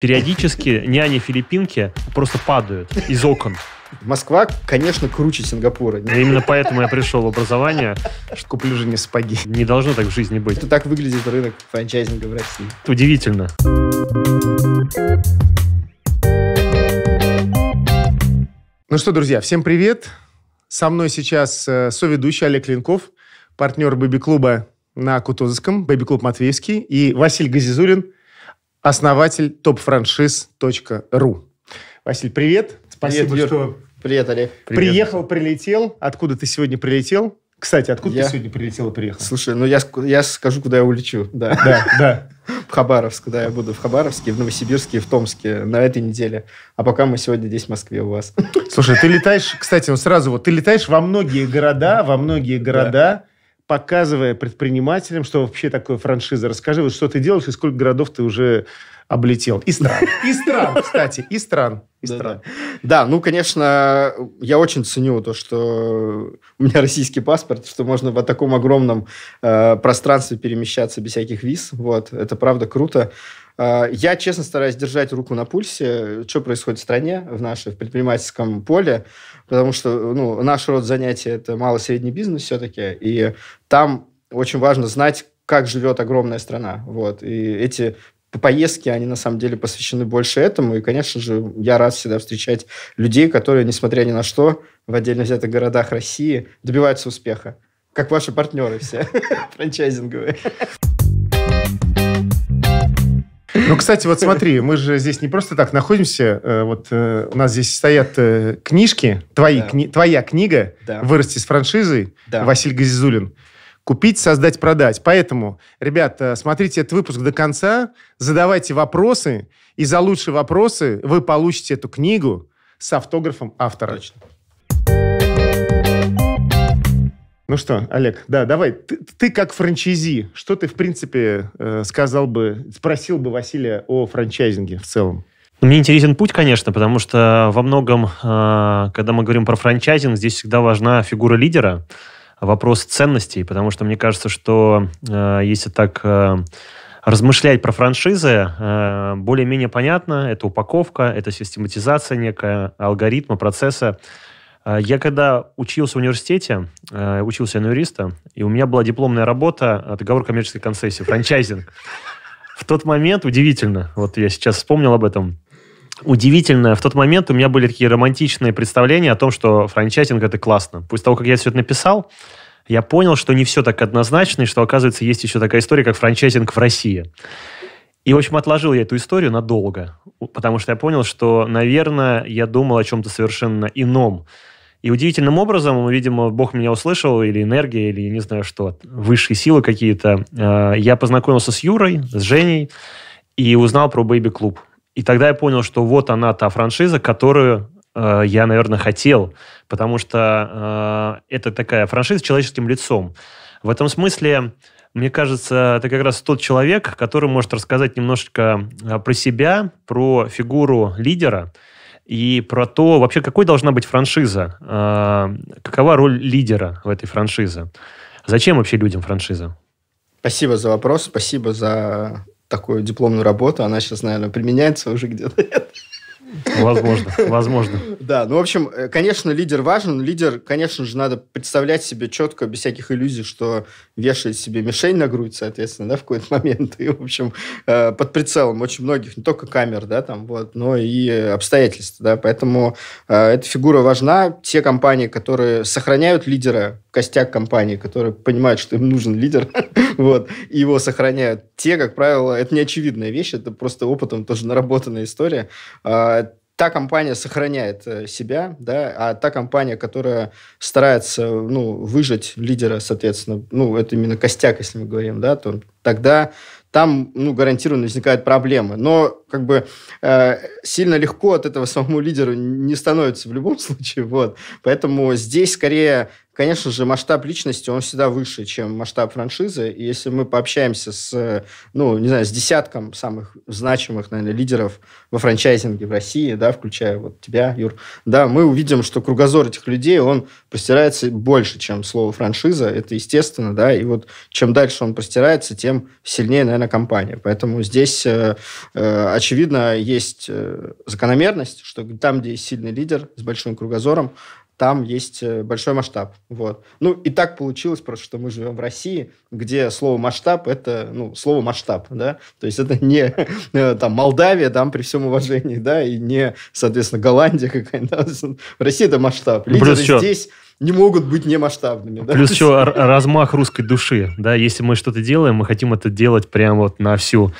Периодически няни-филиппинки просто падают из окон. Москва, конечно, круче Сингапура. И именно поэтому я пришел в образование. Что куплю же не сапоги. Не должно так в жизни быть. Это так выглядит рынок франчайзинга в России. Это удивительно. Ну что, друзья, всем привет. Со мной сейчас э, соведущий Олег Ленков, партнер Бэби-клуба на Кутузовском, Бэби-клуб Матвеевский и Василий Газизулин – основатель topfranchise.ru. Василь, привет. Спасибо, привет, что... Привет, Олег. Привет. Приехал, прилетел. Откуда ты сегодня прилетел? Кстати, откуда я... ты сегодня прилетел и приехал? Слушай, ну я, я скажу, куда я улечу. Да, да, да. В Хабаровск, да, я буду в Хабаровске, в Новосибирске, в Томске на этой неделе. А пока мы сегодня здесь, в Москве, у вас. Слушай, ты летаешь, кстати, ну сразу вот, ты летаешь во многие города, во многие города показывая предпринимателям, что вообще такое франшиза. Расскажи, вот что ты делаешь и сколько городов ты уже облетел. И стран. И стран, кстати, и стран. И да, стран. Да. ну, конечно, я очень ценю то, что у меня российский паспорт, что можно в таком огромном э, пространстве перемещаться без всяких виз. Вот, это правда круто. А, я, честно, стараюсь держать руку на пульсе, что происходит в стране, в нашем предпринимательском поле, потому что ну, наш род занятий – это мало-средний бизнес все-таки, и там очень важно знать, как живет огромная страна. Вот. И эти поездки, они на самом деле посвящены больше этому. И, конечно же, я рад всегда встречать людей, которые, несмотря ни на что, в отдельно взятых городах России добиваются успеха. Как ваши партнеры все франчайзинговые. Ну, кстати, вот смотри, мы же здесь не просто так находимся. Э, вот э, у нас здесь стоят э, книжки, твои, да. кни, твоя книга да. «Вырасти с франшизой» да. Василий Газизулин. Купить, создать, продать. Поэтому, ребят, смотрите этот выпуск до конца, задавайте вопросы, и за лучшие вопросы вы получите эту книгу с автографом автора. Точно. Ну что, Олег, да, давай. Ты, ты как франчайзи, что ты, в принципе, э, сказал бы, спросил бы Василия о франчайзинге в целом? Мне интересен путь, конечно, потому что во многом, э, когда мы говорим про франчайзинг, здесь всегда важна фигура лидера, вопрос ценностей, потому что мне кажется, что э, если так размышлять про франшизы, более-менее понятно, это упаковка, это систематизация некая, алгоритма, процесса. А, я когда учился в университете, а, учился на юриста, и у меня была дипломная работа а, «Договор коммерческой концессии», франчайзинг. В тот момент, удивительно, вот я сейчас вспомнил об этом, удивительно, в тот момент у меня были такие романтичные представления о том, что франчайзинг – это классно. После того, как я все это написал, я понял, что не все так однозначно, и что, оказывается, есть еще такая история, как франчайзинг в России. И, в общем, отложил я эту историю надолго, потому что я понял, что, наверное, я думал о чем-то совершенно ином. И удивительным образом, ну, видимо, Бог меня услышал, или энергия, или я не знаю что, высшие силы какие-то. А, я познакомился с Юрой, с Женей, и узнал про Baby Club. И тогда я понял, что вот она та франшиза, которую а, я, наверное, хотел, потому что а, это такая франшиза с человеческим лицом. В этом смысле, мне кажется, это как раз тот человек, который может рассказать немножечко про себя, про фигуру лидера, и про то, вообще, какой должна быть франшиза, а, какова роль лидера в этой франшизе, зачем вообще людям франшиза? Спасибо за вопрос, спасибо за такую дипломную работу, она сейчас, наверное, применяется уже где-то. Возможно, возможно. Да, ну, в общем, э, конечно, лидер важен. Лидер, конечно же, надо представлять себе четко, без всяких иллюзий, что вешает себе мишень на грудь, соответственно, да, в какой-то момент. И, в общем, э, под прицелом очень многих, не только камер, да, там, вот, но и обстоятельств, да. Поэтому э, эта фигура важна. Те компании, которые сохраняют лидера, костяк компании, которые понимают, что им нужен лидер, вот, и его сохраняют. Те, как правило, это не очевидная вещь, это просто опытом тоже наработанная история. А, та компания сохраняет э, себя, да, а та компания, которая старается, ну, выжить лидера, соответственно, ну, это именно костяк, если мы говорим, да, то тогда там, ну, гарантированно возникают проблемы. Но, как бы, э, сильно легко от этого самому лидеру не становится в любом случае, вот. Поэтому здесь скорее конечно же, масштаб личности, он всегда выше, чем масштаб франшизы. И если мы пообщаемся с, ну, не знаю, с десятком самых значимых, наверное, лидеров во франчайзинге в России, да, включая вот тебя, Юр, да, мы увидим, что кругозор этих людей, он простирается больше, чем слово франшиза. Это естественно, да, и вот чем дальше он простирается, тем сильнее, наверное, компания. Поэтому здесь, э, э очевидно, есть э, закономерность, что там, где есть сильный лидер с большим кругозором, там есть э, большой масштаб. Вот. Ну, и так получилось просто, что мы живем в России, где слово «масштаб» — это, ну, слово «масштаб», да, то есть это не э, там Молдавия, там, при всем уважении, да, и не, соответственно, Голландия какая-нибудь. В России это масштаб. Лидеры Плюс здесь что? не могут быть немасштабными. Да? Плюс еще размах русской души, да, если мы что-то делаем, мы хотим это делать прямо вот на всю.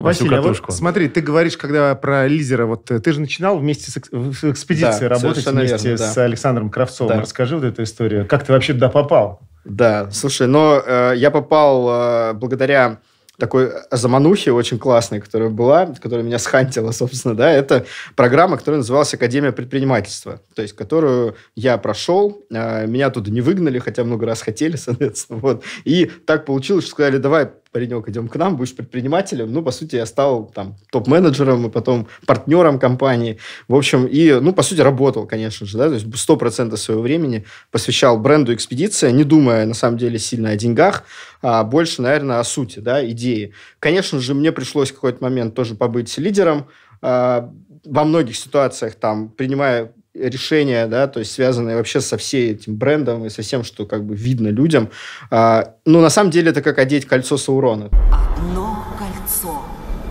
Василий, а вот смотри, ты говоришь, когда про Лизера, вот э, ты же начинал вместе с, в экспедиции да, работать вместе верно, да. с Александром Кравцовым. Да. Расскажи вот эту историю. Как ты вообще туда попал? Да, слушай, но э, я попал э, благодаря такой заманухе очень классной, которая была, которая меня схантила, собственно, да, это программа, которая называлась Академия предпринимательства, то есть которую я прошел, э, меня оттуда не выгнали, хотя много раз хотели, соответственно, вот. И так получилось, что сказали, давай паренек, идем к нам, будешь предпринимателем. Ну, по сути, я стал там топ-менеджером и потом партнером компании. В общем, и, ну, по сути, работал, конечно же, да, то есть 100% своего времени посвящал бренду «Экспедиция», не думая, на самом деле, сильно о деньгах, а больше, наверное, о сути, да, идеи. Конечно же, мне пришлось в какой-то момент тоже побыть лидером, а, во многих ситуациях там принимая решения, да, то есть связанные вообще со всей этим брендом и со всем, что как бы видно людям. А, ну, на самом деле это как одеть кольцо Саурона. Одно кольцо,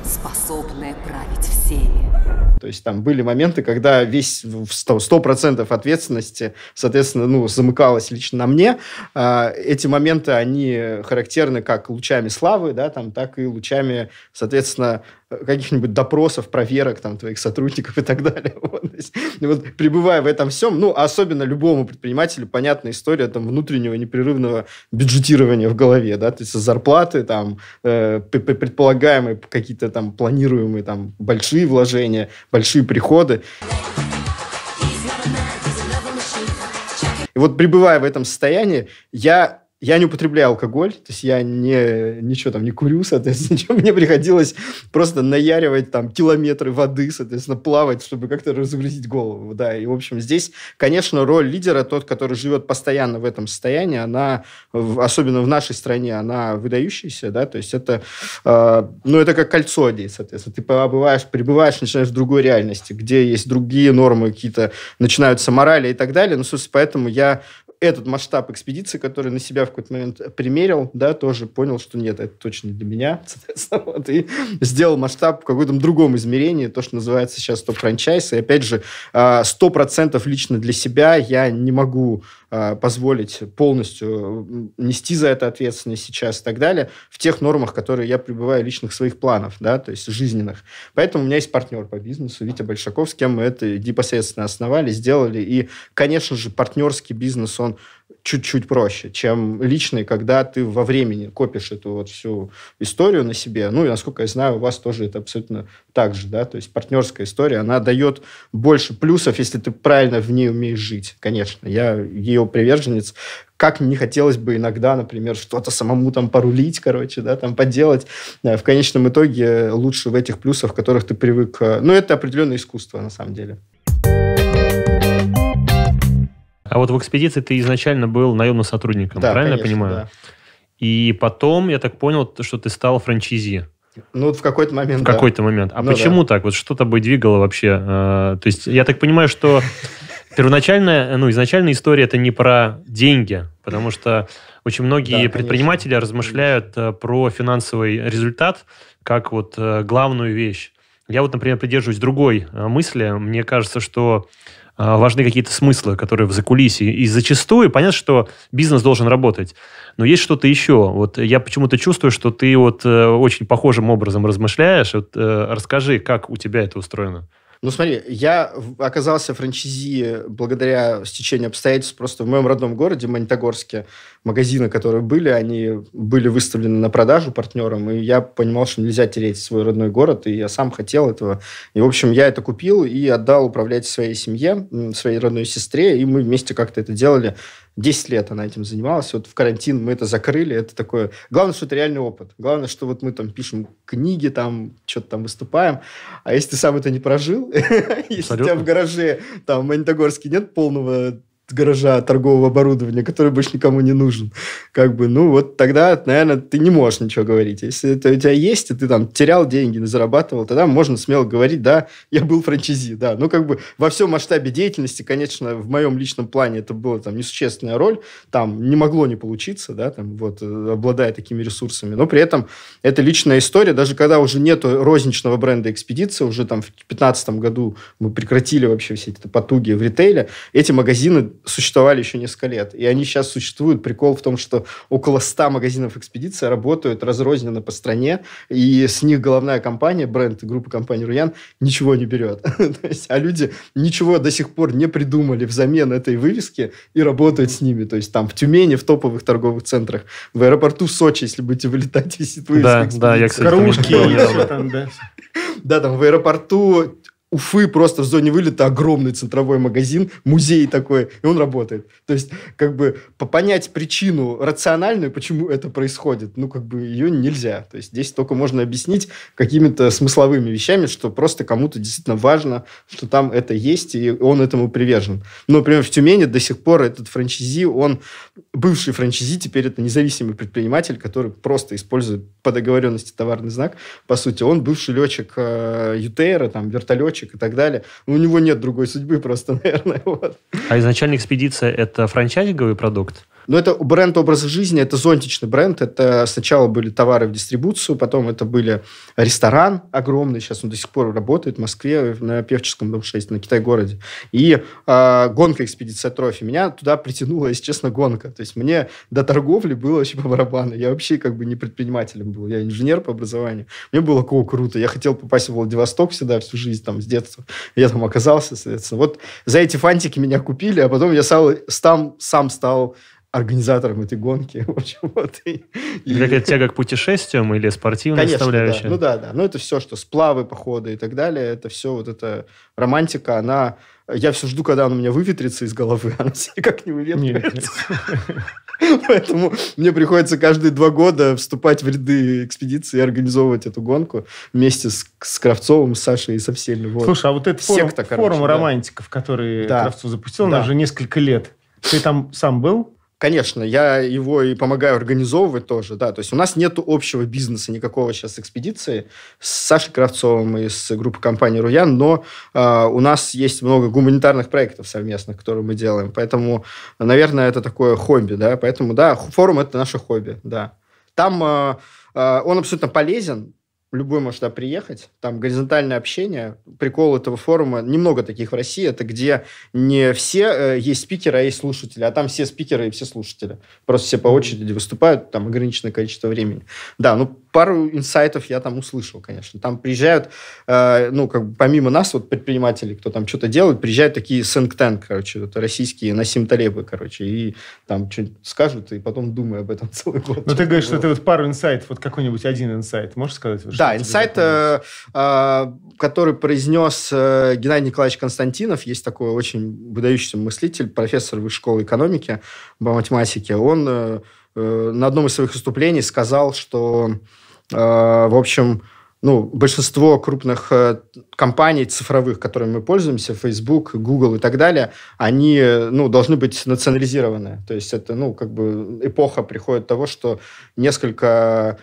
способное править всеми. То есть там были моменты, когда весь в 100% ответственности, соответственно, ну, замыкалось лично на мне. А, эти моменты, они характерны как лучами славы, да, там, так и лучами, соответственно, Э, каких-нибудь допросов, проверок там твоих сотрудников и так далее. Вот, есть, ну, вот пребывая в этом всем, ну, особенно любому предпринимателю понятная история там внутреннего непрерывного бюджетирования в голове, да, то есть зарплаты, там, э, предполагаемые какие-то там планируемые там большие вложения, большие приходы. И вот пребывая в этом состоянии, я я не употребляю алкоголь, то есть я не, ничего там не курю, соответственно, мне приходилось просто наяривать там километры воды, соответственно, плавать, чтобы как-то разгрузить голову, да, и, в общем, здесь, конечно, роль лидера, тот, который живет постоянно в этом состоянии, она, особенно в нашей стране, она выдающаяся, да, то есть это, э, ну, это как кольцо одеть, соответственно, ты побываешь, пребываешь, начинаешь в другой реальности, где есть другие нормы какие-то, начинаются морали и так далее, ну, собственно, поэтому я этот масштаб экспедиции, который на себя в какой-то момент примерил, да, тоже понял, что нет, это точно для меня, вот, и сделал масштаб в каком-то другом измерении, то, что называется сейчас топ-франчайз, и опять же, 100% а, лично для себя я не могу Э, позволить полностью э, нести за это ответственность сейчас и так далее, в тех нормах, которые я пребываю личных своих планов, да, то есть жизненных. Поэтому у меня есть партнер по бизнесу, Витя Большаков, с кем мы это непосредственно основали, сделали. И, конечно же, партнерский бизнес, он чуть-чуть проще, чем личный, когда ты во времени копишь эту вот всю историю на себе. Ну и, насколько я знаю, у вас тоже это абсолютно так же, да? То есть партнерская история, она дает больше плюсов, если ты правильно в ней умеешь жить, конечно. Я ее приверженец. Как не хотелось бы иногда, например, что-то самому там порулить, короче, да, там поделать. Э, в конечном итоге лучше в этих плюсах, которых ты привык. Э, ну, это определенное искусство, на самом деле. А вот в экспедиции ты изначально был наемным сотрудником, да, правильно конечно, я понимаю? Да. И потом, я так понял, что ты стал франчизи. Ну, в какой-то момент. В да. какой-то момент. А ну, почему да. так? Вот что тобой двигало вообще? А, то есть, я так понимаю, что первоначальная, ну, изначальная история это не про деньги, потому что очень многие да, предприниматели конечно. размышляют э, про финансовый результат как вот э, главную вещь. Я вот, например, придерживаюсь другой э, мысли. Мне кажется, что а, важны какие-то смыслы, которые в закулисье. И зачастую понятно, что бизнес должен работать. Но есть что-то еще. Вот я почему-то чувствую, что ты вот э, очень похожим образом размышляешь. Вот, э, расскажи, как у тебя это устроено. Ну, смотри, я оказался франчайзи благодаря стечению обстоятельств просто в моем родном городе, Магнитогорске. Магазины, которые были, они были выставлены на продажу партнерам, и я понимал, что нельзя терять свой родной город, и я сам хотел этого. И, в общем, я это купил и отдал управлять своей семье, своей родной сестре, и мы вместе как-то это делали 10 лет она этим занималась. Вот в карантин мы это закрыли. Это такое... Главное, что это реальный опыт. Главное, что вот мы там пишем книги, там что-то там выступаем. А если ты сам это не прожил, если у тебя в гараже там в Монитогорске нет полного гаража торгового оборудования, который больше никому не нужен. Как бы, ну, вот тогда, наверное, ты не можешь ничего говорить. Если это у тебя есть, и ты там терял деньги, зарабатывал, тогда можно смело говорить, да, я был франчайзи, да. Ну, как бы во всем масштабе деятельности, конечно, в моем личном плане это была там несущественная роль, там не могло не получиться, да, там вот, э, обладая такими ресурсами. Но при этом это личная история, даже когда уже нету розничного бренда экспедиция, уже там в 2015 году мы прекратили вообще все эти потуги в ритейле, эти магазины существовали еще несколько лет. И они сейчас существуют. Прикол в том, что около 100 магазинов экспедиции работают разрозненно по стране, и с них головная компания, бренд группа компании «Руян» ничего не берет. а люди ничего до сих пор не придумали взамен этой вывески и работают с ними. То есть там в Тюмени, в топовых торговых центрах, в аэропорту Сочи, если будете вылетать, висит вывеска да, Да, я, кстати, Кружки, там, да. Да, там в аэропорту Уфы просто в зоне вылета огромный центровой магазин, музей такой, и он работает. То есть, как бы, понять причину рациональную, почему это происходит, ну, как бы, ее нельзя. То есть, здесь только можно объяснить какими-то смысловыми вещами, что просто кому-то действительно важно, что там это есть, и он этому привержен. Но, например, в Тюмени до сих пор этот франчизи, он бывший франчизи, теперь это независимый предприниматель, который просто использует по договоренности товарный знак, по сути. Он бывший летчик э, Ютейра, там, вертолетчик, девочек и так далее. Но у него нет другой судьбы просто, наверное. Вот. А изначально экспедиция – это франчайзинговый продукт? Но это бренд образа жизни, это зонтичный бренд. Это сначала были товары в дистрибуцию, потом это были ресторан огромный, сейчас он до сих пор работает в Москве на Певческом, дом 6, на Китай-городе. И э, гонка экспедиция трофи. Меня туда притянула, если честно, гонка. То есть мне до торговли было вообще по барабану. Я вообще как бы не предпринимателем был. Я инженер по образованию. Мне было кого круто. Я хотел попасть в Владивосток всегда, всю жизнь там с детства. Я там оказался, соответственно. Вот за эти фантики меня купили, а потом я стал, сам, сам стал организатором этой гонки. В общем, вот. И, и... Какая тяга к путешествиям или спортивная Конечно, составляющая? Да. Ну да, да. Ну это все, что сплавы, походы и так далее, это все вот эта романтика, она... Я все жду, когда она у меня выветрится из головы, она все никак не выветривается. Поэтому мне приходится каждые два года вступать в ряды экспедиции и организовывать эту гонку вместе с, с Кравцовым, с Сашей и со всеми. Вот. Слушай, а вот этот форум, короче, форум да. романтиков, который да. Кравцов запустил, да. он уже несколько лет. Ты там сам был? Конечно, я его и помогаю организовывать тоже, да. То есть у нас нет общего бизнеса никакого сейчас экспедиции с Сашей Кравцовым и с группой компании «Руян», но э, у нас есть много гуманитарных проектов совместных, которые мы делаем. Поэтому, наверное, это такое хобби, да. Поэтому, да, форум – это наше хобби, да. Там э, он абсолютно полезен, любой может туда приехать. Там горизонтальное общение. Прикол этого форума, немного таких в России, это где не все э, есть спикеры, а есть слушатели, а там все спикеры и все слушатели. Просто все по очереди выступают, там ограниченное количество времени. Да, ну пару инсайтов я там услышал, конечно. Там приезжают, э, ну, как бы помимо нас, вот предприниматели, кто там что-то делает, приезжают такие сэнк короче, это российские Насим Талебы, короче, и там что-нибудь скажут, и потом думаю об этом целый год. Ну, ты говоришь, что ты вот пару инсайтов, вот какой-нибудь один инсайт можешь сказать? Да, да, инсайт, э, э, который произнес э, Геннадий Николаевич Константинов, есть такой очень выдающийся мыслитель, профессор высшей школы экономики по математике. Он э, э на одном из своих выступлений сказал, что, э, в общем, ну, большинство крупных э, компаний цифровых, которыми мы пользуемся, Facebook, Google и так далее, они ну, должны быть национализированы. То есть это ну, как бы эпоха приходит того, что несколько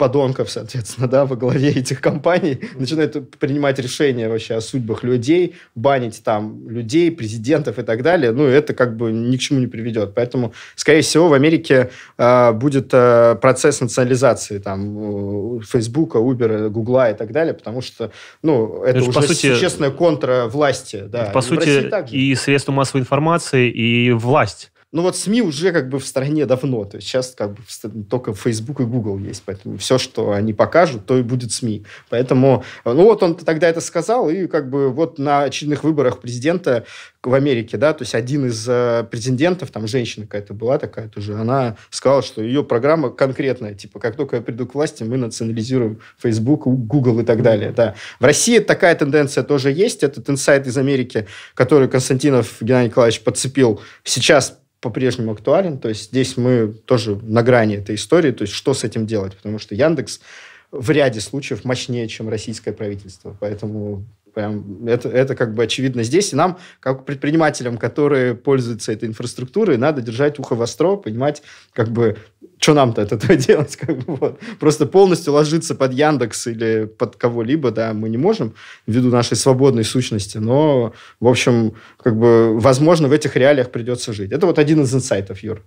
подонков, соответственно, да, во главе этих компаний, начинают принимать решения вообще о судьбах людей, банить там людей, президентов и так далее, ну, это как бы ни к чему не приведет. Поэтому, скорее всего, в Америке э, будет э, процесс национализации там Фейсбука, Uber, Гугла и так далее, потому что, ну, это, это уже по сути, существенная контра власти. Да. По и сути, и средства массовой информации, и власть ну вот СМИ уже как бы в стране давно, то есть сейчас как бы только Facebook и Google есть, поэтому все, что они покажут, то и будет СМИ. Поэтому, э, ну вот он тогда это сказал, и как бы вот на очередных выборах президента в Америке, да, то есть один из э, претендентов, там женщина какая-то была такая тоже, она сказала, что ее программа конкретная, типа, как только я приду к власти, мы национализируем Facebook, Google и так далее, да. В России такая тенденция тоже есть, этот инсайт из Америки, который Константинов Геннадий Николаевич подцепил, сейчас по-прежнему актуален. То есть здесь мы тоже на грани этой истории. То есть что с этим делать? Потому что Яндекс в ряде случаев мощнее, чем российское правительство. Поэтому прям это, это как бы очевидно здесь. И нам, как предпринимателям, которые пользуются этой инфраструктурой, надо держать ухо востро, понимать, как бы что нам-то от этого делать? Как бы, вот. Просто полностью ложиться под Яндекс или под кого-либо, да, мы не можем ввиду нашей свободной сущности, но, в общем, как бы, возможно, в этих реалиях придется жить. Это вот один из инсайтов, Юр.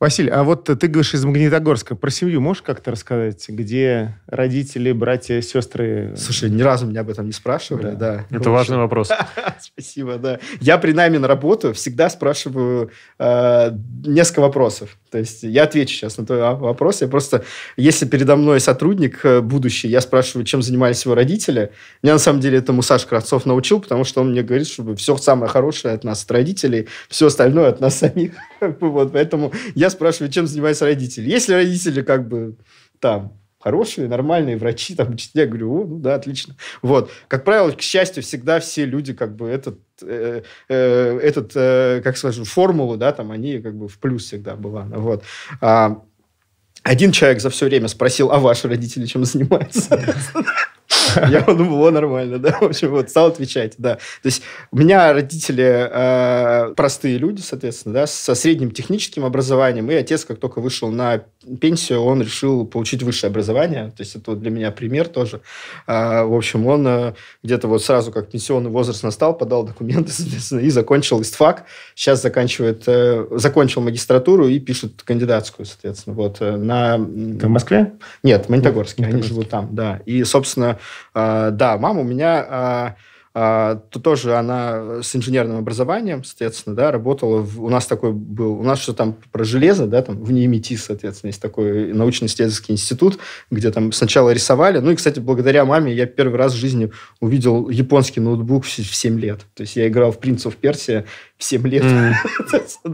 Василий, а вот ты говоришь из Магнитогорска. Про семью можешь как-то рассказать? Где родители, братья, сестры? Слушай, ни разу меня об этом не спрашивали. Да. да Это Получше. важный вопрос. Спасибо, да. Я при найме на работу всегда спрашиваю э, несколько вопросов. То есть я отвечу сейчас на твой вопрос. Я просто, если передо мной сотрудник э, будущий, я спрашиваю, чем занимались его родители. Меня на самом деле этому Саша Кравцов научил, потому что он мне говорит, чтобы все самое хорошее от нас от родителей, все остальное от нас самих. Вот, поэтому я спрашиваю, чем занимаются родители. Если родители как бы там хорошие, нормальные врачи, там, я говорю, о, ну да, отлично. Вот. Как правило, к счастью, всегда все люди как бы этот Э, э, этот, э, как скажем, формулу, да, там они как бы в плюс всегда была, вот. А один человек за все время спросил, а ваши родители чем занимаются? Я подумал, о, нормально, да. В общем, вот, стал отвечать, да. То есть у меня родители э, простые люди, соответственно, да, со средним техническим образованием, и отец, как только вышел на пенсию, он решил получить высшее образование, то есть это вот для меня пример тоже. Э, в общем, он э, где-то вот сразу, как пенсионный возраст настал, подал документы, соответственно, и закончил истфак, сейчас заканчивает, э, закончил магистратуру и пишет кандидатскую, соответственно, вот. Э, на... Это в Москве? Нет, в Магнитогорске, они живут там, да. И, собственно, э, да, мама у меня... Э, а, то тоже она с инженерным образованием, соответственно, да, работала. В, у нас такой был, у нас что там про железо, да, там в НИМИТИ, соответственно, есть такой научно-исследовательский институт, где там сначала рисовали. Ну и, кстати, благодаря маме я первый раз в жизни увидел японский ноутбук в 7 лет. То есть я играл в Принцов Персия», 7 лет.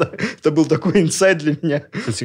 Это был такой инсайд для меня.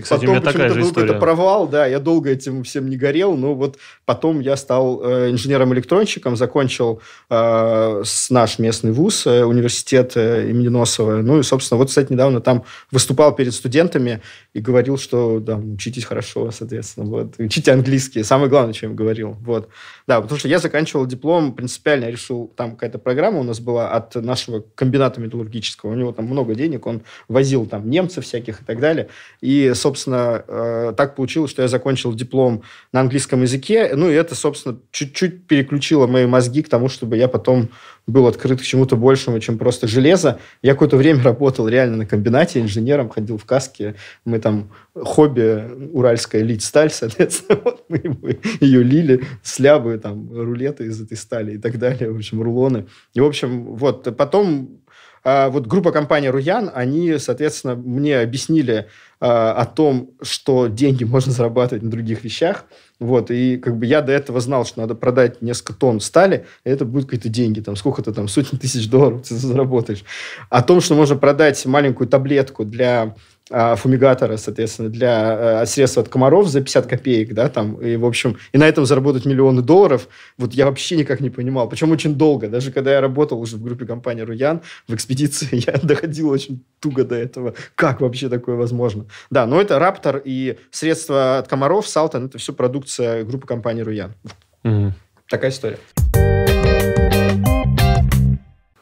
Потом почему-то был какой провал, да, я долго этим всем не горел, но вот потом я стал э, инженером-электронщиком, закончил э, с наш местный вуз, э, университет имени Носова. Ну и, собственно, вот, кстати, недавно там выступал перед студентами, и говорил, что да, учитесь хорошо, соответственно, вот, учите английский, самое главное, чем говорил, вот. Да, потому что я заканчивал диплом, принципиально я решил, там какая-то программа у нас была от нашего комбината металлургического, у него там много денег, он возил там немцев всяких и так далее, и, собственно, э, так получилось, что я закончил диплом на английском языке, ну, и это, собственно, чуть-чуть переключило мои мозги к тому, чтобы я потом был открыт к чему-то большему, чем просто железо. Я какое-то время работал реально на комбинате инженером, ходил в каске. Мы там хобби уральская лить сталь, соответственно, вот мы ее лили, слябы, там, рулеты из этой стали и так далее, в общем, рулоны. И, в общем, вот а потом а вот группа компании «Руян», они, соответственно, мне объяснили э, о том, что деньги можно зарабатывать на других вещах. Вот, и как бы я до этого знал, что надо продать несколько тонн стали, и это будут какие-то деньги, там сколько-то там сотни тысяч долларов ты заработаешь. О том, что можно продать маленькую таблетку для а, фумигатора, соответственно, для э, средств от комаров за 50 копеек, да, там, и, в общем, и на этом заработать миллионы долларов, вот я вообще никак не понимал, причем очень долго, даже когда я работал уже в группе компании «Руян», в экспедиции я доходил очень туго до этого, как вообще такое возможно? Да, но это «Раптор» и средства от комаров, «Салтон» — это все продукция группы компании «Руян». Угу. Такая история.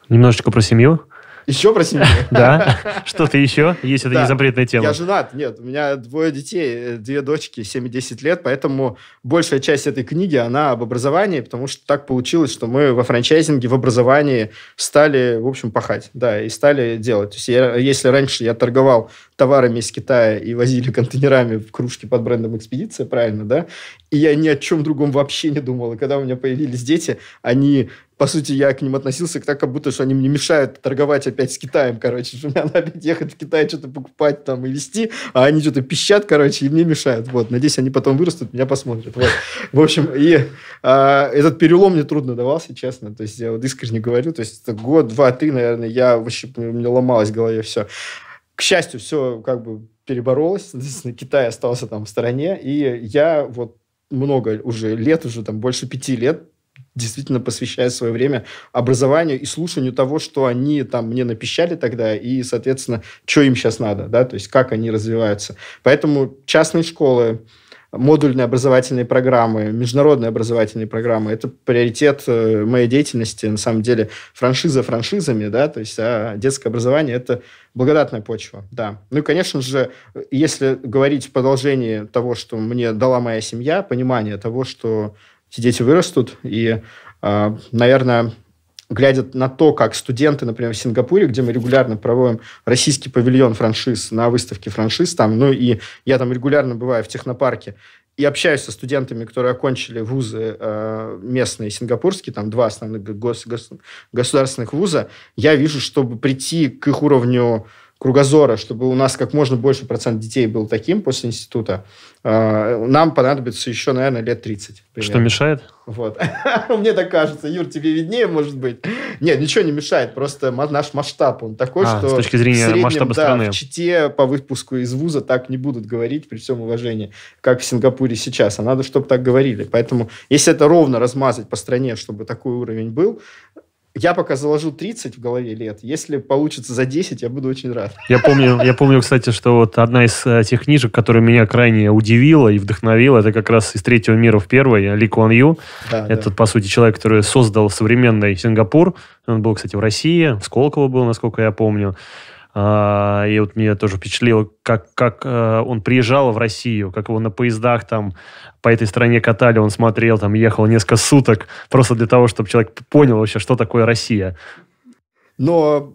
Немножечко про семью. Еще про семью? Да. Что-то еще? Есть это да. незапретная тема. Я женат, нет. У меня двое детей, э, две дочки, 7 и 10 лет, поэтому большая часть этой книги, она об образовании, потому что так получилось, что мы во франчайзинге, в образовании стали, в общем, пахать, да, и стали делать. То есть если раньше я торговал товарами из Китая и возили контейнерами в кружке под брендом «Экспедиция», правильно, да? И я ни о чем другом вообще не думал. И когда у меня появились дети, они по сути, я к ним относился так, как будто, что они мне мешают торговать опять с Китаем, короче. Что мне надо опять ехать в Китай, что-то покупать там и вести, а они что-то пищат, короче, и мне мешают. Вот, надеюсь, они потом вырастут, меня посмотрят. Вот. В общем, и а, этот перелом мне трудно давался, честно. То есть я вот искренне говорю, то есть это год, два, три, наверное, я вообще, у меня ломалось в голове все. К счастью, все как бы переборолось. Китай остался там в стороне. И я вот много уже лет, уже там больше пяти лет действительно посвящаю свое время образованию и слушанию того, что они там мне напищали тогда, и, соответственно, что им сейчас надо, да, то есть как они развиваются. Поэтому частные школы, модульные образовательные программы, международные образовательные программы. Это приоритет э, моей деятельности, на самом деле, франшиза франшизами, да, то есть а детское образование – это благодатная почва, да. Ну и, конечно же, если говорить в продолжении того, что мне дала моя семья, понимание того, что эти дети вырастут, и, а, наверное, глядя на то, как студенты, например, в Сингапуре, где мы регулярно проводим российский павильон франшиз на выставке франшиз там, ну и я там регулярно бываю в технопарке, и общаюсь со студентами, которые окончили вузы э, местные, сингапурские, там два основных гос гос государственных вуза, я вижу, чтобы прийти к их уровню кругозора, чтобы у нас как можно больше процент детей был таким после института, э, нам понадобится еще, наверное, лет 30. Примерно. Что мешает? Вот. Мне так кажется. Юр, тебе виднее, может быть. Нет, ничего не мешает. Просто наш масштаб, он такой, а, что... с точки зрения в среднем, масштаба да, страны. в Чите по выпуску из вуза так не будут говорить, при всем уважении, как в Сингапуре сейчас. А надо, чтобы так говорили. Поэтому, если это ровно размазать по стране, чтобы такой уровень был, я пока заложил 30 в голове лет. Если получится за 10, я буду очень рад. Я помню, я помню, кстати, что вот одна из э, тех книжек, которая меня крайне удивила и вдохновила, это как раз из третьего мира в первой, э, Ли Куан Ю. Да, это, да. по сути, человек, который создал современный Сингапур. Он был, кстати, в России, в Сколково был, насколько я помню. А, и вот меня тоже впечатлило, как, как э, он приезжал в Россию, как его на поездах там по этой стране катали, он смотрел, там ехал несколько суток, просто для того, чтобы человек понял вообще, что такое Россия. Но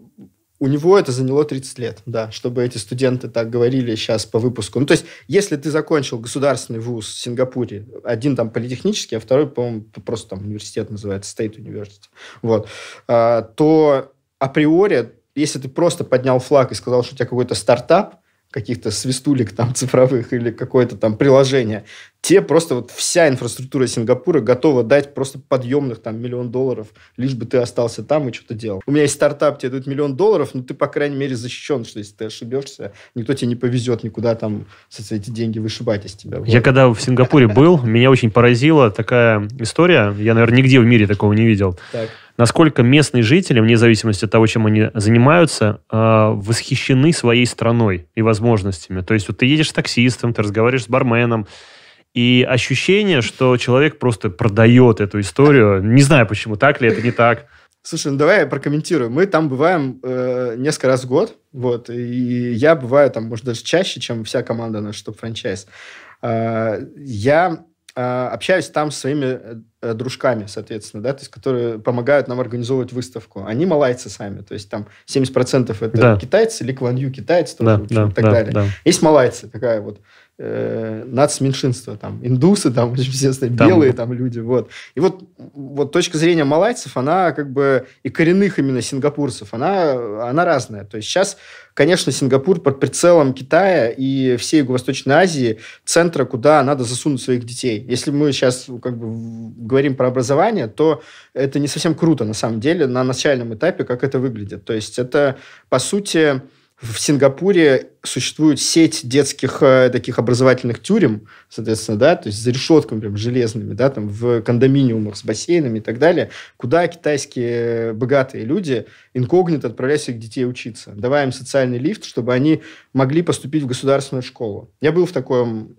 у него это заняло 30 лет, да, чтобы эти студенты так говорили сейчас по выпуску. Ну, то есть, если ты закончил государственный вуз в Сингапуре, один там политехнический, а второй, по-моему, просто там университет называется, State University, вот, а, то априори если ты просто поднял флаг и сказал, что у тебя какой-то стартап, каких-то свистулек там цифровых или какое-то там приложение, те просто вот вся инфраструктура Сингапура готова дать просто подъемных там миллион долларов, лишь бы ты остался там и что-то делал. У меня есть стартап, тебе дают миллион долларов, но ты, по крайней мере, защищен, что если ты ошибешься, никто тебе не повезет никуда там кстати, эти деньги вышибать из тебя. Вот. Я когда в Сингапуре был, меня очень поразила такая история, я, наверное, нигде в мире такого не видел. Так насколько местные жители, вне зависимости от того, чем они занимаются, э, восхищены своей страной и возможностями. То есть вот ты едешь с таксистом, ты разговариваешь с барменом, и ощущение, что человек просто продает эту историю. Не знаю, почему так ли это, не так. Слушай, ну давай я прокомментирую. Мы там бываем э, несколько раз в год, вот, и я бываю там, может, даже чаще, чем вся команда наша, чтобы франчайз. Э, я э, общаюсь там со своими э, Э, дружками, соответственно, да, то есть, которые помогают нам организовывать выставку. Они малайцы сами, то есть там 70% это да. китайцы, Ли Кван Ю китайцы тоже, да, общем, да, и так да, далее. Да. Есть малайцы, такая вот э, нацменьшинства, там, индусы, там, все остальные, там... белые там люди, вот. И вот, вот точка зрения малайцев, она как бы и коренных именно сингапурцев, она, она разная. То есть сейчас, конечно, Сингапур под прицелом Китая и всей Юго-Восточной Азии центра, куда надо засунуть своих детей. Если мы сейчас как бы говорим про образование, то это не совсем круто, на самом деле, на начальном этапе, как это выглядит. То есть это, по сути, в Сингапуре существует сеть детских э, таких образовательных тюрем, соответственно, да, то есть за решетками прям железными, да, там в кондоминиумах с бассейнами и так далее, куда китайские богатые люди инкогнито отправляют своих детей учиться, давая им социальный лифт, чтобы они могли поступить в государственную школу. Я был в таком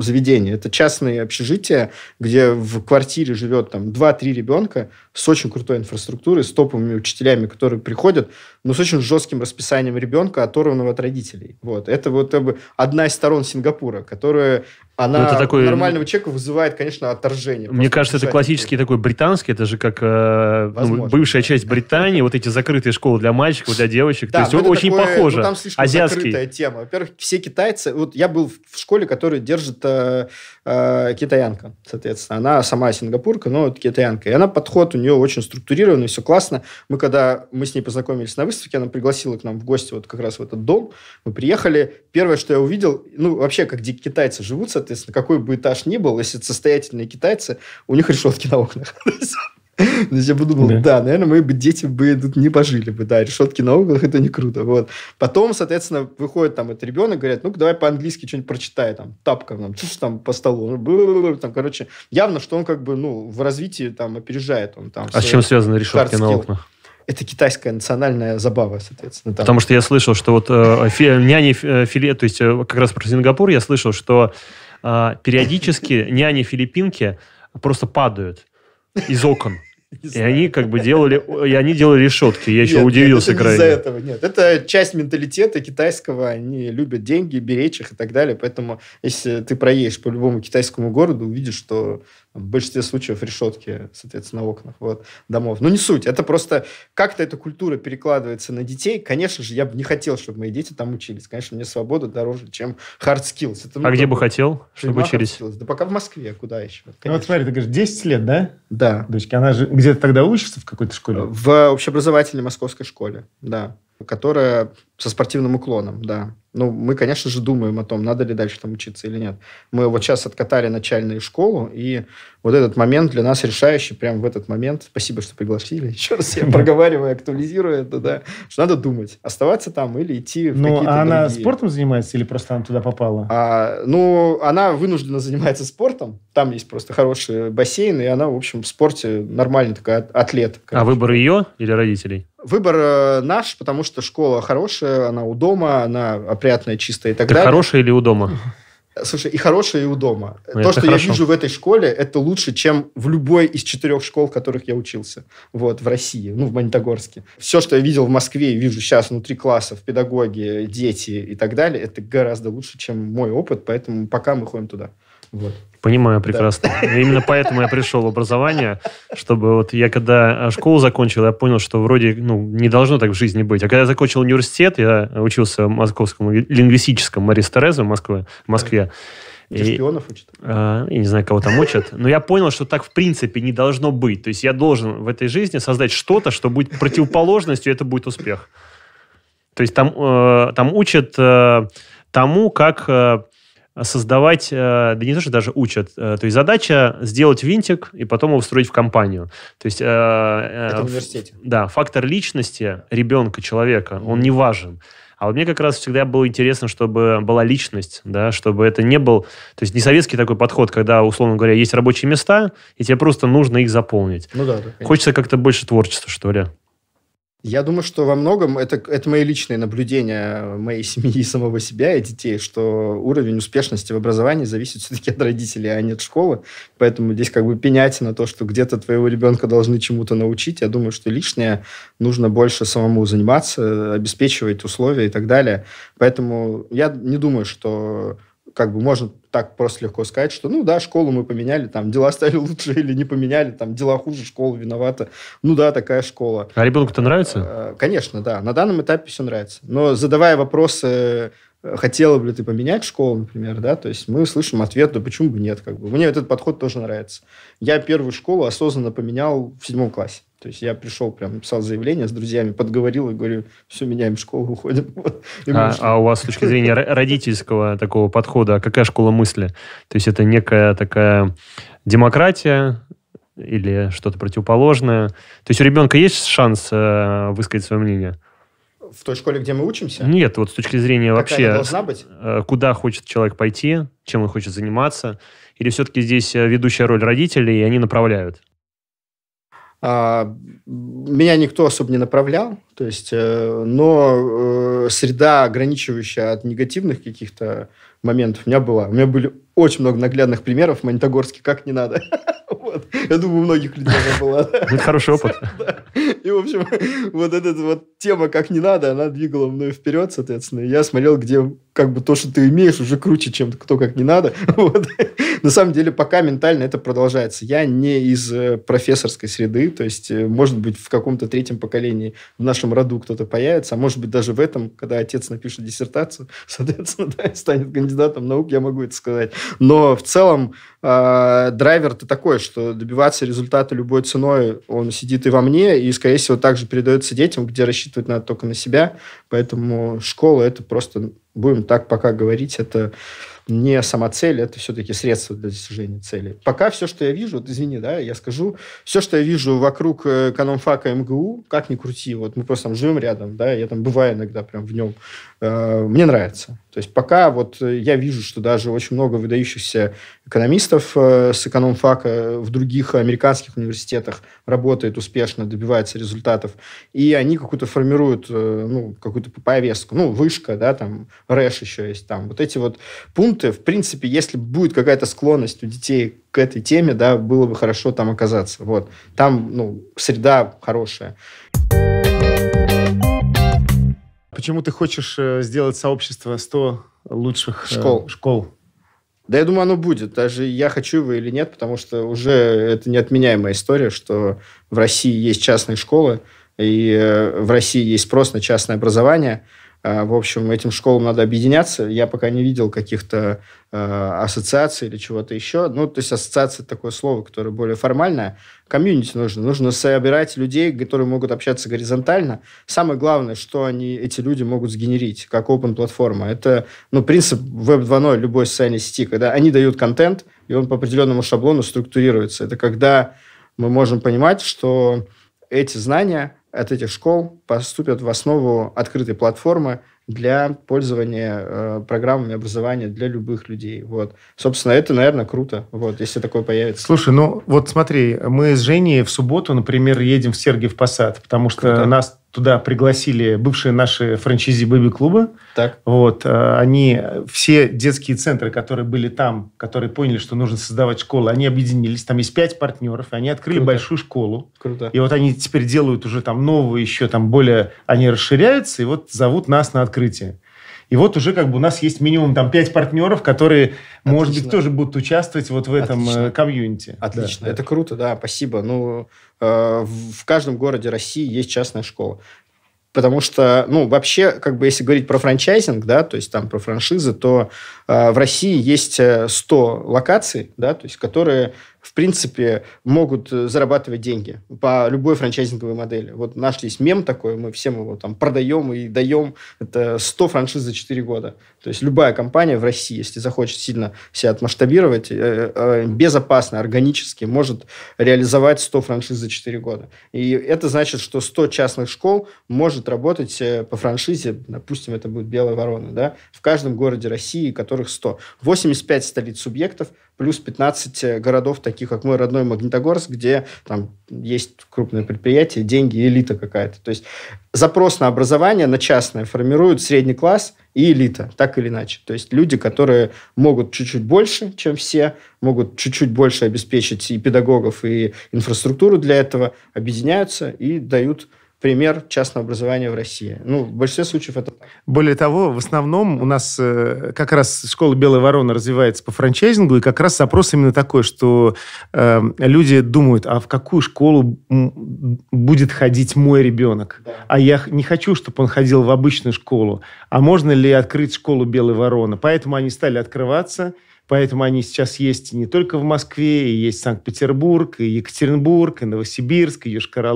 заведение. Это частные общежития, где в квартире живет там 2-3 ребенка с очень крутой инфраструктурой, с топовыми учителями, которые приходят, но с очень жестким расписанием ребенка, оторванного от родителей. Вот. Это вот как бы, одна из сторон Сингапура, которая она это такой... нормального человека вызывает, конечно, отторжение. Мне кажется, это классический такой британский, это же как э, ну, бывшая часть Британии, вот эти закрытые школы для мальчиков, для девочек. Да, То есть очень похоже. Ну, там слишком закрытая тема. Во-первых, все китайцы... Вот я был в школе, которая держит э, э, китаянка, соответственно. Она сама сингапурка, но вот китаянка. И она подход у нее очень структурированный, все классно. Мы когда мы с ней познакомились на выставке, она пригласила к нам в гости вот как раз в этот дом. Мы приехали. Первое, что я увидел, ну, вообще, как где китайцы живут, соответственно, какой бы этаж ни был, если это состоятельные китайцы, у них решетки на окнах. То есть я подумал, да. да, наверное, мои бы дети бы тут не пожили бы, да, решетки на углах, это не круто, вот. Потом, соответственно, выходит там этот ребенок, говорят, ну-ка давай по-английски что-нибудь прочитай, там, тапка, там, чушь там по столу, ну, там, короче, явно, что он как бы, ну, в развитии там опережает он там. А с чем связаны решетки на окнах? это китайская национальная забава, соответственно. Там. Потому что я слышал, что вот э, фи, няни э, филе, то есть э, как раз про Сингапур я слышал, что э, периодически няни филиппинки просто падают из окон и они как бы делали, и они делали решетки. Я еще удивился нет, крайне. из-за этого, нет. Это часть менталитета китайского. Они любят деньги, беречь их и так далее. Поэтому, если ты проедешь по любому китайскому городу, увидишь, что в большинстве случаев решетки, соответственно, на окнах вот, домов. Но ну, не суть. Это просто как-то эта культура перекладывается на детей. Конечно же, я бы не хотел, чтобы мои дети там учились. Конечно, мне свобода дороже, чем hard skills. Это, ну, а где бы хотел, чтобы учились? Да пока в Москве, куда еще? Ну, вот смотри, ты говоришь, 10 лет, да? Да. Дочка, она же где-то тогда учится в какой-то школе? В э, общеобразовательной московской школе, да которая со спортивным уклоном, да. Ну, мы, конечно же, думаем о том, надо ли дальше там учиться или нет. Мы вот сейчас откатали начальную школу, и вот этот момент для нас решающий, прямо в этот момент, спасибо, что пригласили, еще раз я проговариваю, актуализирую это, да, что надо думать, оставаться там или идти в Ну, а она другие... спортом занимается или просто она туда попала? А, ну, она вынуждена занимается спортом, там есть просто хороший бассейн, и она, в общем, в спорте нормальный такой а-, атлет. А короче. А выбор ее или родителей? Выбор э, наш, потому что школа хорошая, она у дома, она опрятная, чистая и так Ты далее. Хорошая или у дома? Слушай, и хорошая, и у дома. Ну, То, что хорошо. я вижу в этой школе, это лучше, чем в любой из четырех школ, в которых я учился. Вот, в России, ну, в Магнитогорске. Все, что я видел в Москве и вижу сейчас внутри классов, педагоги, дети и так далее, это гораздо лучше, чем мой опыт, поэтому пока мы ходим туда. Вот. Понимаю прекрасно. Да. Именно поэтому я пришел в образование, чтобы вот я когда а, школу закончил, я понял, что вроде ну, не должно так в жизни быть. А когда я закончил университет, я учился в Московском лингвистическом Марии Тереза в Москве. В Москве. И, шпионов учат? А, я не знаю, кого там учат. Но я понял, что так в принципе не должно быть. То есть я должен в этой жизни создать что-то, что будет противоположностью, и это будет успех. То есть там, э, там учат э, тому, как... Э, создавать, э, да не то, что даже учат, э, то есть задача сделать винтик и потом его встроить в компанию. То есть... Э, это в университете. Да, фактор личности ребенка, человека, mm-hmm. он не важен. А вот мне как раз всегда было интересно, чтобы была личность, да, чтобы это не был... То есть не советский такой подход, когда, условно говоря, есть рабочие места, и тебе просто нужно их заполнить. Ну да. да Хочется как-то больше творчества, что ли. Я думаю, что во многом это, это мои личные наблюдения моей семьи и самого себя и детей, что уровень успешности в образовании зависит все-таки от родителей, а не от школы. Поэтому здесь как бы пенять на то, что где-то твоего ребенка должны чему-то научить. Я думаю, что лишнее нужно больше самому заниматься, обеспечивать условия и так далее. Поэтому я не думаю, что как бы можно так просто легко сказать, что ну да, школу мы поменяли, там дела стали лучше или не поменяли, там дела хуже, школа виновата. Ну да, такая школа. А ребенку-то нравится? Э, конечно, да. На данном этапе все нравится. Но задавая вопросы э, хотела бы ли ты поменять школу, например, да, то есть мы слышим ответ, да почему бы нет, как бы. Мне этот подход тоже нравится. Я первую школу осознанно поменял в седьмом классе. То есть я пришел, прям написал заявление с друзьями, подговорил и говорю, все, меняем школу, уходим. А, а у вас с точки зрения родительского такого подхода, а какая школа мысли? То есть это некая такая демократия или что-то противоположное? То есть у ребенка есть шанс э, высказать свое мнение? В той школе, где мы учимся? Нет, вот с точки зрения Какая вообще... должна быть? Э, куда хочет человек пойти, чем он хочет заниматься? Или все-таки здесь э, ведущая роль родителей, и они направляют? А, меня никто особо не направлял, то есть, э, но э, среда, ограничивающая от негативных каких-то моментов у меня было. У меня были очень много наглядных примеров в Монитогорске, как не надо. Вот. Я думаю, у многих людей она была. Это хороший опыт. И, в общем, вот эта вот тема «как не надо», она двигала мной вперед, соответственно. И я смотрел, где как бы то, что ты имеешь, уже круче, чем кто как не надо. Вот. На самом деле, пока ментально это продолжается. Я не из э, профессорской среды, то есть, э, может быть, в каком-то третьем поколении в нашем роду кто-то появится, а может быть, даже в этом, когда отец напишет диссертацию, соответственно, да, станет кандидатом звезда там, науки, я могу это сказать. Но в целом э, а, драйвер-то такой, что добиваться результата любой ценой, он сидит и во мне, и, скорее всего, также передается детям, где рассчитывать надо только на себя. Поэтому школа – это просто, будем так пока говорить, это не сама цель, это все-таки средство для достижения цели. Пока все, что я вижу, вот извини, да, я скажу, все, что я вижу вокруг экономфака МГУ, как ни крути, вот мы просто там живем рядом, да, я там бываю иногда прям в нем, Э, мне нравится. То есть пока вот э, я вижу, что даже очень много выдающихся экономистов э, с экономфака в других американских университетах работает успешно, добивается результатов, и они какую-то формируют ну, какую-то повестку. Ну, вышка, да, там, рэш еще есть там. Вот эти вот пункты, в принципе, если будет какая-то склонность у детей к этой теме, да, было бы хорошо там оказаться. Вот. Там, ну, среда хорошая. Почему ты хочешь э, сделать сообщество 100 лучших э, школ? Э, школ? Да я думаю, оно будет. Даже я хочу его или нет, потому что уже это неотменяемая история, что в России есть частные школы, и э, в России есть спрос на частное образование – а, в общем, этим школам надо объединяться. Я пока не видел каких-то а, ассоциаций или чего-то еще. Ну, то есть ассоциация – такое слово, которое более формальное. Комьюнити нужно. Нужно собирать людей, которые могут общаться горизонтально. Самое главное, что они, эти люди могут сгенерить, как open платформа. Это ну, принцип Web 2.0 любой социальной сети, когда они дают контент, и он по определенному шаблону структурируется. Это когда мы можем понимать, что эти знания от этих школ поступят в основу открытой платформы для пользования э, программами образования для любых людей. Вот. Собственно, это, наверное, круто, вот, если такое появится. Слушай, ну вот смотри, мы с Женей в субботу, например, едем в Сергиев Посад, потому что круто. нас туда пригласили бывшие наши франчизи Бэби-клуба. Так. Вот, э, они, все детские центры, которые были там, которые поняли, что нужно создавать школы, они объединились. Там есть пять партнеров, и они открыли Круто. большую школу. Круто. И вот они теперь делают уже там новые еще, там более, они расширяются, и вот зовут нас на открытие. И вот уже как бы у нас есть минимум там пять партнеров, которые, Отлично. может быть, тоже будут участвовать вот в этом э, Отлично. комьюнити. Отлично, да, это да. круто, да, спасибо. Ну, Э, в каждом городе России есть частная школа. Потому что, ну, вообще, как бы, если говорить про франчайзинг, да, то есть там про франшизы, то э, в России есть 100 э, локаций, да, то есть которые в принципе, могут э, зарабатывать деньги по любой франчайзинговой модели. Вот наш есть мем такой, мы всем его там продаем и даем. Это 100 франшиз за 4 года. То есть любая компания в России, если захочет сильно себя отмасштабировать, э, э, безопасно, органически может реализовать 100 франшиз за 4 года. И это значит, что 100 частных школ может работать по франшизе, допустим, это будет «Белая ворона», да, в каждом городе России, которых 100. 85 столиц субъектов – плюс 15 э, городов, таких как мой родной Магнитогорск, где там есть крупное предприятие, деньги, элита какая-то. То есть запрос на образование, на частное формирует средний класс и элита, так или иначе. То есть люди, которые могут чуть-чуть больше, чем все, могут чуть-чуть больше обеспечить и педагогов, и инфраструктуру для этого, объединяются и дают пример частного образования в России. Ну, в большинстве случаев это так. Более того, в основном у нас э, как раз школа «Белая ворона» развивается по франчайзингу, и как раз запрос именно такой, что э, люди думают, а в какую школу будет ходить мой ребенок? Да. А я не хочу, чтобы он ходил в обычную школу. А можно ли открыть школу «Белая ворона»? Поэтому они стали открываться, Поэтому они сейчас есть не только в Москве, и есть Санкт-Петербург, и Екатеринбург, и Новосибирск, и йошкар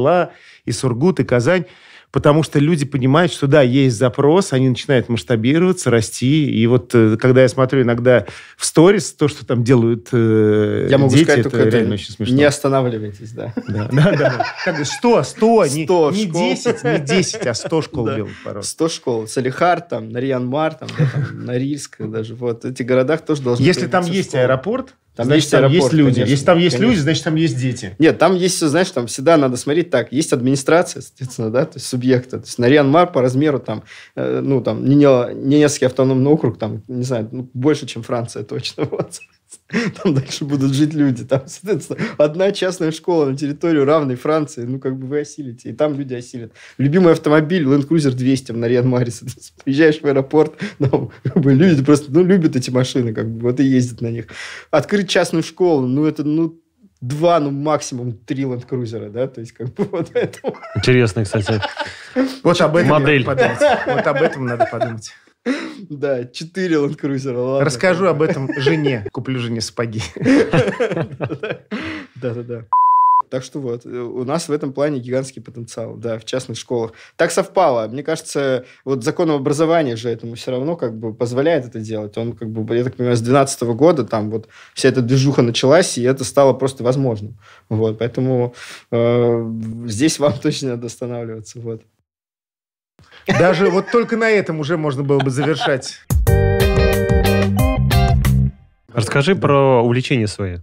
и Сургут, и Казань, потому что люди понимают, что да, есть запрос, они начинают масштабироваться, расти. И вот э, когда я смотрю иногда в сторис то, что там делают э, я могу дети, сказать, это только реально это очень смешно. Не останавливайтесь, да. Да, да, да. Как, что, сто, 100 не, не 10, не 10, а 100 школ да. делают, пожалуйста. 100 школ. Салихар, там, Нарьян-Мар, там, да, там, Норильск даже. Вот, в этих городах тоже должны Если там есть школы. аэропорт, значит, есть, там есть люди. Конечно, Если там есть конечно. люди, значит, там есть дети. Нет, там есть все, знаешь, там всегда надо смотреть так. Есть администрация, соответственно, да, то есть субъекта. То есть на Рианмар по размеру там, э, ну, там, Ненецкий автономный округ, там, не знаю, ну, больше, чем Франция точно. Вот. Там дальше будут жить люди. Там, соответственно, одна частная школа на территорию равной Франции. Ну, как бы вы осилите. И там люди осилят. Любимый автомобиль Land Cruiser 200 на Риан Марис. Приезжаешь в аэропорт, там как бы люди просто, ну, любят эти машины, как бы, вот и ездят на них. Открыть частную школу, ну, это, ну, два, ну, максимум три Land Cruiser, да, то есть как бы вот это. Интересно, кстати. Вот об этом Модель. Вот об этом надо подумать. Да, четыре ландкрузера. Ладно, Расскажу об этом жене. Куплю жене сапоги. Да-да-да. Так что вот, э, у нас в этом плане гигантский потенциал, да, в частных школах. Так совпало. Мне кажется, вот закон образования же этому все равно как бы позволяет это делать. Он как бы, я так понимаю, с 2012 года там вот вся эта движуха началась, и это стало просто возможным. Вот, поэтому э, здесь вам точно надо останавливаться. Вот. Даже вот только на этом уже можно было бы завершать. Расскажи про увлечения свои.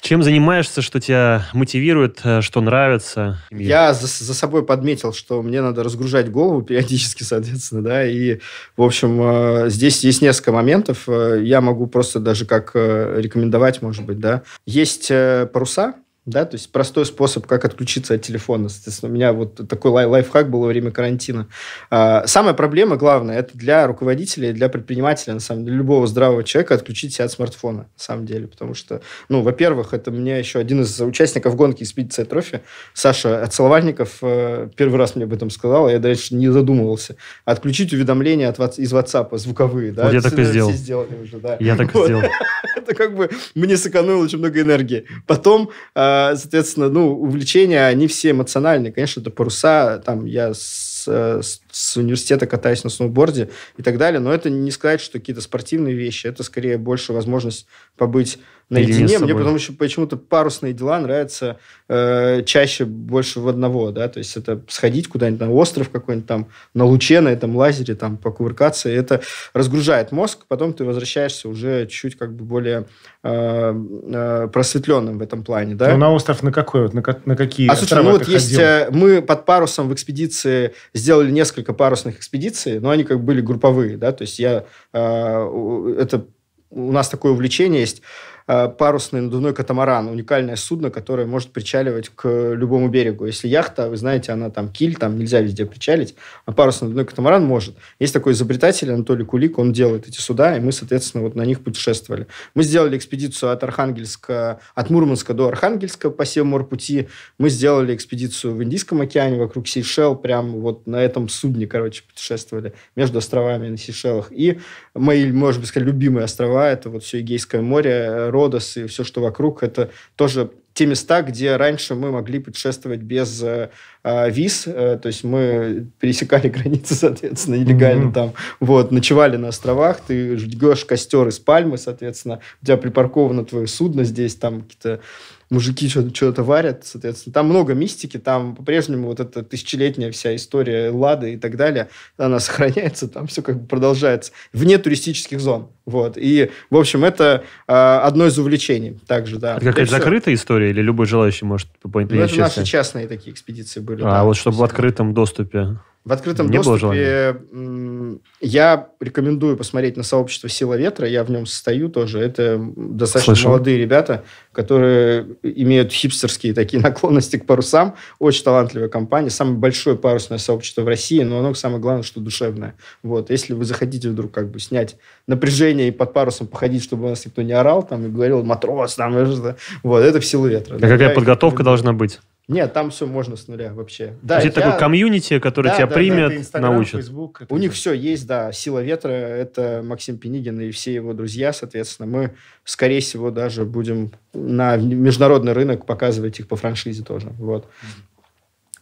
Чем занимаешься, что тебя мотивирует, э, что нравится? Я за, за собой подметил, что мне надо разгружать голову периодически, соответственно, да, и, в общем, э, здесь есть несколько моментов. Э, я могу просто даже как рекомендовать, может быть, да. Есть паруса, да, то есть простой способ, как отключиться от телефона. Соответственно, у меня вот такой лай лайфхак был во время карантина. А, самая проблема, главная, это для руководителя и для предпринимателя, на самом деле, любого здравого человека отключить себя от смартфона, на самом деле, потому что, ну, во-первых, это мне еще один из участников гонки «Экспедиция трофи», Саша от Соловальников, э, первый раз мне об этом сказал, я даже не задумывался. Отключить уведомления от, из WhatsApp, звуковые, да. Вот я так и сделал. Все сделали уже, да. Я так и вот. сделал. это как бы мне сэкономило очень много энергии. Потом, а, соответственно, ну, увлечения, они все эмоциональные. Конечно, это паруса, там я с, э, с с университета катаюсь на сноуборде и так далее. Но это не сказать, что какие-то спортивные вещи. Это скорее больше возможность побыть наедине. Мне потому что почему-то парусные дела нравятся э, чаще больше в одного. Да? То есть это сходить куда-нибудь на остров какой-нибудь там, на луче, на этом лазере, там покувыркаться. И это разгружает мозг. Потом ты возвращаешься уже чуть как бы более э, э, просветленным в этом плане. Да? Ну, на остров на какой? Вот, на, на какие А слушай, ну вот есть... Ходил? Э, мы под парусом в экспедиции сделали несколько несколько парусных экспедиций, но они как были групповые, да, то есть я... Э, это у нас такое увлечение есть Э, парусный надувной катамаран, уникальное судно, которое может причаливать к любому берегу. Если яхта, вы знаете, она там киль, там нельзя везде причалить, а парусный надувной катамаран может. Есть такой изобретатель Анатолий Кулик, он делает эти суда, и мы, соответственно, вот на них путешествовали. Мы сделали экспедицию от Архангельска, от Мурманска до Архангельска по Севморпути. Мы сделали экспедицию в Индийском океане, вокруг Сейшел, прям вот на этом судне, короче, путешествовали между островами на Сейшелах. И мои, может быть, сказать, любимые острова, это вот все Эгейское море, Ро Родос и все, что вокруг, это тоже те места, где раньше мы могли путешествовать без э, э виз, э, то есть мы пересекали границы, соответственно, нелегально mm-hmm. там, вот, ночевали на островах, ты жгешь костер из пальмы, соответственно, у тебя припарковано твое судно здесь, там какие-то мужики что-то варят, соответственно. Там много мистики, там по-прежнему вот эта тысячелетняя вся история Лады и так далее, она сохраняется, там все как бы продолжается. Вне туристических зон. Вот. И, в общем, это э, одно из увлечений также, да. Это какая-то закрытая история или любой желающий может по ну, Это части? наши частные такие экспедиции были. А, да, вот чтобы в открытом доступе. В открытом не доступе я рекомендую посмотреть на сообщество «Сила ветра». Я в нем состою тоже. Это достаточно Слышал. молодые ребята, которые имеют хипстерские такие наклонности к парусам. Очень талантливая компания. Самое большое парусное сообщество в России, но оно самое главное, что душевное. Вот. Если вы захотите вдруг как бы снять напряжение и под парусом походить, чтобы у нас никто не орал там и говорил «матрос», там, и что вот, это в «Силу ветра». А да, какая подготовка должна быть? Нет, там все можно с нуля вообще. Да, То есть я... такой комьюнити, который да, тебя да, примет, да, научит. Facebook, У них все есть, да. «Сила ветра» — это Максим Пенигин и все его друзья, соответственно. Мы, скорее всего, даже будем на международный рынок показывать их по франшизе тоже. Вот.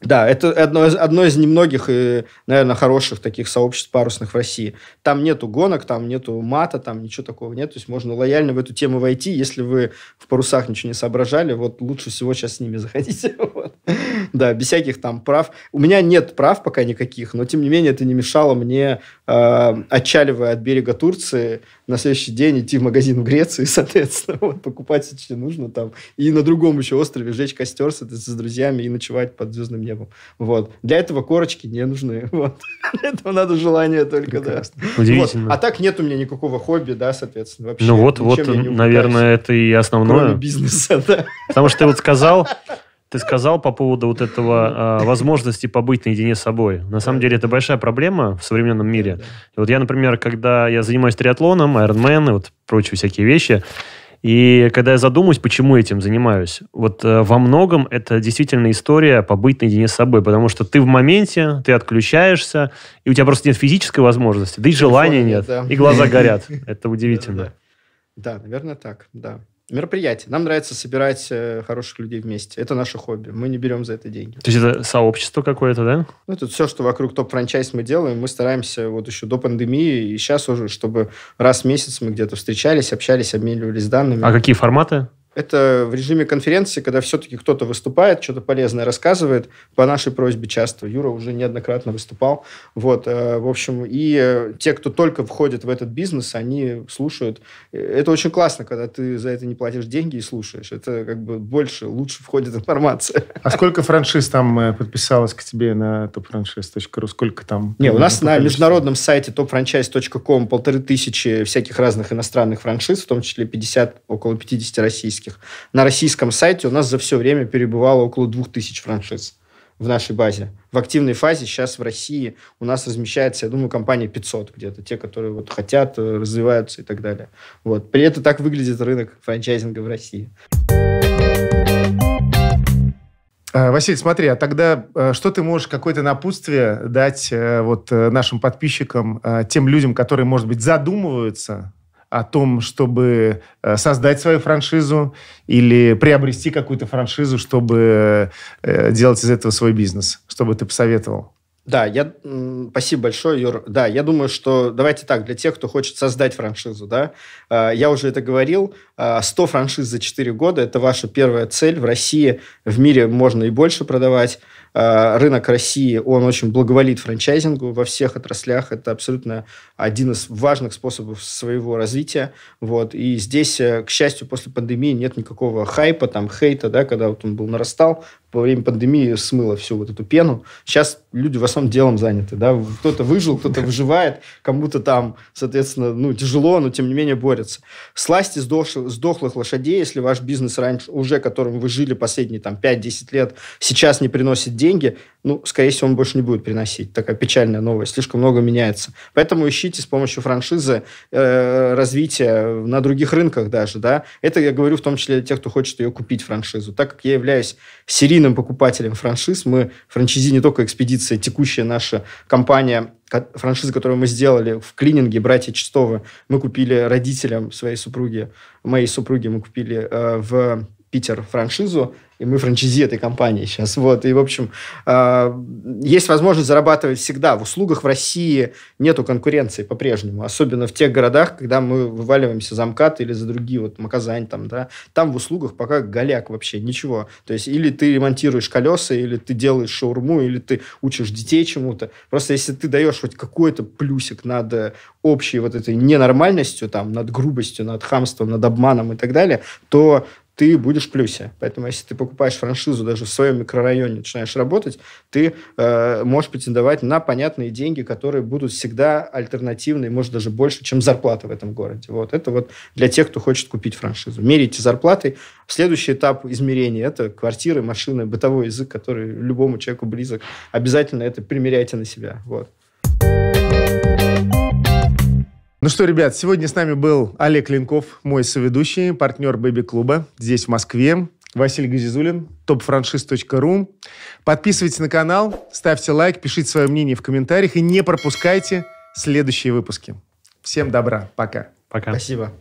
Да, это одно из, одно из немногих и, э, наверное, хороших таких сообществ парусных в России. Там нету гонок, там нету мата, там ничего такого нет. То есть можно лояльно в эту тему войти. Если вы в парусах ничего не соображали, вот лучше всего сейчас с ними заходить. Да, без всяких там прав. У меня нет прав пока никаких, но тем не менее это не мешало мне, э, отчаливая от берега Турции, на следующий день идти в магазин в Греции, соответственно, вот, покупать все, что нужно там, и на другом еще острове жечь костер с, с друзьями и ночевать под звездным небом. Вот. Для этого корочки не нужны. Вот. Для этого надо желание только, ну, да. Удивительно. Вот. А так нет у меня никакого хобби, да, соответственно, вообще. Ну вот, вот, наверное, это и основное. Кроме бизнеса, да. Потому что ты вот сказал, ты сказал по поводу вот этого э, возможности побыть наедине с собой. На самом деле это большая проблема в современном мире. И вот я, например, когда я занимаюсь триатлоном, Ironman и вот прочие всякие вещи, и когда я задумаюсь, почему этим занимаюсь, вот э, во многом это действительно история побыть наедине с собой, потому что ты в моменте, ты отключаешься, и у тебя просто нет физической возможности, да и желания нет, и глаза горят. Это удивительно. Да, наверное, так, да мероприятие. Нам нравится собирать э, хороших людей вместе. Это наше хобби. Мы не берем за это деньги. То есть это сообщество какое-то, да? Ну, это все, что вокруг топ-франчайз мы делаем. Мы стараемся вот еще до пандемии и сейчас уже, чтобы раз в месяц мы где-то встречались, общались, обменивались данными. А какие форматы? Это в режиме конференции, когда все-таки кто-то выступает, что-то полезное рассказывает, по нашей просьбе часто. Юра уже неоднократно выступал. Вот, э, в общем, и э, те, кто только входит в этот бизнес, они слушают. Э, это очень классно, когда ты за это не платишь деньги и слушаешь. Это как бы больше, лучше входит информация. А сколько франшиз там подписалось к тебе на topfranchise.ru? Сколько там? Не, у нас на международном сайте topfranchise.com полторы тысячи всяких разных иностранных франшиз, в том числе 50, около 50 российских российских. На российском сайте у нас за все время перебывало около 2000 франшиз в нашей базе. В активной фазе сейчас в России у нас размещается, я думаю, компания 500 где-то, те, которые вот хотят, э, развиваются и так далее. Вот. При этом так выглядит рынок франчайзинга в России. А, Василий, смотри, а тогда э, что ты можешь какое-то напутствие дать э, вот нашим подписчикам, тем людям, которые, может быть, задумываются о том, чтобы э, создать свою франшизу или приобрести какую-то франшизу, чтобы э, делать из этого свой бизнес? Что бы ты посоветовал? Да, я... Спасибо большое, Юр. Да, я думаю, что... Давайте так, для тех, кто хочет создать франшизу, да, э, я уже это говорил, 100 франшиз за 4 года – это ваша первая цель. В России, в мире можно и больше продавать. Э, рынок России, он очень благоволит франчайзингу во всех отраслях. Это абсолютно один из важных способов своего развития. Вот. И здесь, э, к счастью, после пандемии нет никакого хайпа, там, хейта, да, когда вот он был нарастал во время пандемии смыло всю вот эту пену. Сейчас люди в основном делом заняты, да, кто-то выжил, кто-то выживает, кому-то там, соответственно, ну, тяжело, но тем не менее борется. Сласти сдох, сдохлых лошадей, если ваш бизнес раньше, уже которым вы жили последние там 5-10 лет, сейчас не приносит деньги, ну, скорее всего, он больше не будет приносить. Такая печальная новость, слишком много меняется. Поэтому ищите с помощью франшизы э, развитие на других рынках даже, да. Это я говорю в том числе для тех, кто хочет ее купить, франшизу. Так как я являюсь серийным стихийным покупателем франшиз. Мы франчайзи не только экспедиция, текущая наша компания, франшиза, которую мы сделали в клининге «Братья Чистовы». Мы купили родителям своей супруги, моей супруги, мы купили э, в Питер франшизу, и мы франчайзи этой компании сейчас. Вот. И, в общем, а, есть возможность зарабатывать всегда. В услугах в России нету конкуренции по-прежнему, особенно в тех городах, когда мы вываливаемся за МКАД или за другие, вот Маказань там, да. Там в услугах пока голяк вообще, ничего. То есть или ты ремонтируешь колеса, или ты делаешь шаурму, или ты учишь детей чему-то. Просто если ты даешь хоть какой-то плюсик над э, общей вот этой ненормальностью, там, над грубостью, над хамством, над обманом и так далее, то ты будешь в плюсе. Поэтому, если ты покупаешь франшизу даже в своем микрорайоне, начинаешь работать, ты э, можешь претендовать на понятные деньги, которые будут всегда альтернативные, может, даже больше, чем зарплата в этом городе. Вот это вот для тех, кто хочет купить франшизу. Мерите зарплаты. Следующий этап измерения – это квартиры, машины, бытовой язык, который любому человеку близок. Обязательно это примеряйте на себя. Вот. Ну что, ребят, сегодня с нами был Олег Линков, мой соведущий, партнер Бэби-клуба здесь, в Москве. Василий Газизулин, topfranchise.ru. Подписывайтесь на канал, ставьте лайк, пишите свое мнение в комментариях и не пропускайте следующие выпуски. Всем добра. Пока. Пока. Спасибо.